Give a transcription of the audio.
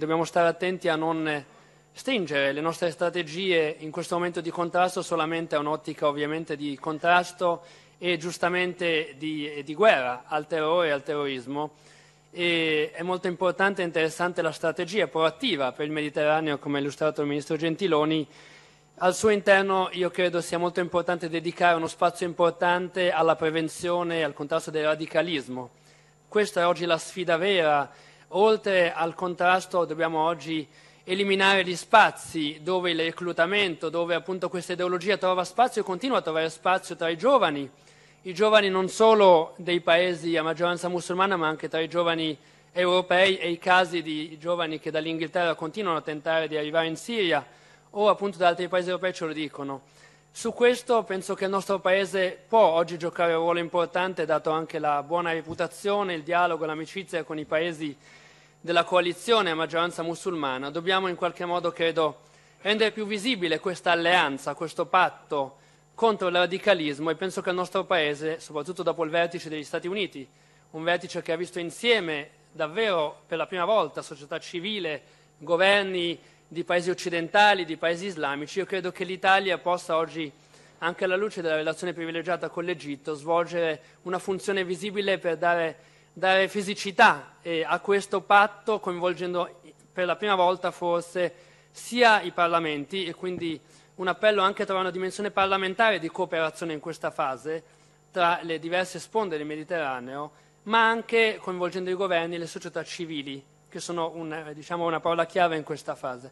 dobbiamo stare attenti a non stringere le nostre strategie in questo momento di contrasto solamente a un'ottica ovviamente di contrasto e giustamente di, di guerra al terrore e al terrorismo. E è molto importante e interessante la strategia proattiva per il Mediterraneo, come ha illustrato il Ministro Gentiloni. Al suo interno io credo sia molto importante dedicare uno spazio importante alla prevenzione e al contrasto del radicalismo. Questa è oggi la sfida vera Oltre al contrasto dobbiamo oggi eliminare gli spazi dove il reclutamento, dove appunto questa ideologia trova spazio e continua a trovare spazio tra i giovani, i giovani non solo dei paesi a maggioranza musulmana ma anche tra i giovani europei e i casi di giovani che dall'Inghilterra continuano a tentare di arrivare in Siria o appunto da altri paesi europei ce lo dicono. Su questo penso che il nostro Paese può oggi giocare un ruolo importante, dato anche la buona reputazione, il dialogo e l'amicizia con i paesi della coalizione a maggioranza musulmana. Dobbiamo in qualche modo, credo, rendere più visibile questa alleanza, questo patto contro il radicalismo e penso che il nostro Paese, soprattutto dopo il vertice degli Stati Uniti, un vertice che ha visto insieme davvero per la prima volta società civile, governi di paesi occidentali, di paesi islamici, io credo che l'Italia possa oggi, anche alla luce della relazione privilegiata con l'Egitto, svolgere una funzione visibile per dare, dare fisicità a questo patto, coinvolgendo per la prima volta forse sia i parlamenti e quindi un appello anche a trovare una dimensione parlamentare di cooperazione in questa fase tra le diverse sponde del Mediterraneo, ma anche coinvolgendo i governi e le società civili che sono una, eh, diciamo, una parola chiave in questa fase.